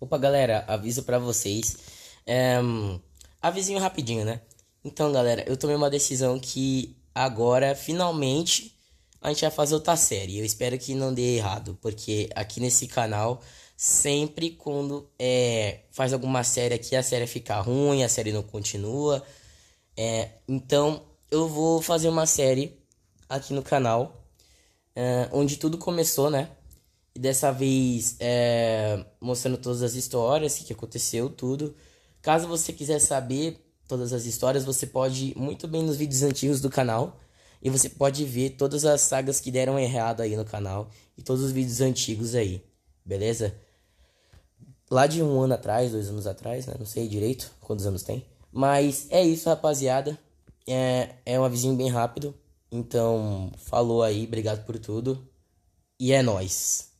Opa, galera, aviso para vocês. É, avisinho rapidinho, né? Então, galera, eu tomei uma decisão que agora, finalmente, a gente vai fazer outra série. Eu espero que não dê errado, porque aqui nesse canal, sempre quando é, faz alguma série aqui, a série fica ruim, a série não continua. É, então, eu vou fazer uma série aqui no canal, é, onde tudo começou, né? E dessa vez é, mostrando todas as histórias, o que aconteceu, tudo. Caso você quiser saber todas as histórias, você pode ir muito bem nos vídeos antigos do canal. E você pode ver todas as sagas que deram errado aí no canal. E todos os vídeos antigos aí, beleza? Lá de um ano atrás, dois anos atrás, né? Não sei direito quantos anos tem. Mas é isso, rapaziada. É, é um avisinho bem rápido. Então, falou aí, obrigado por tudo. E é nós.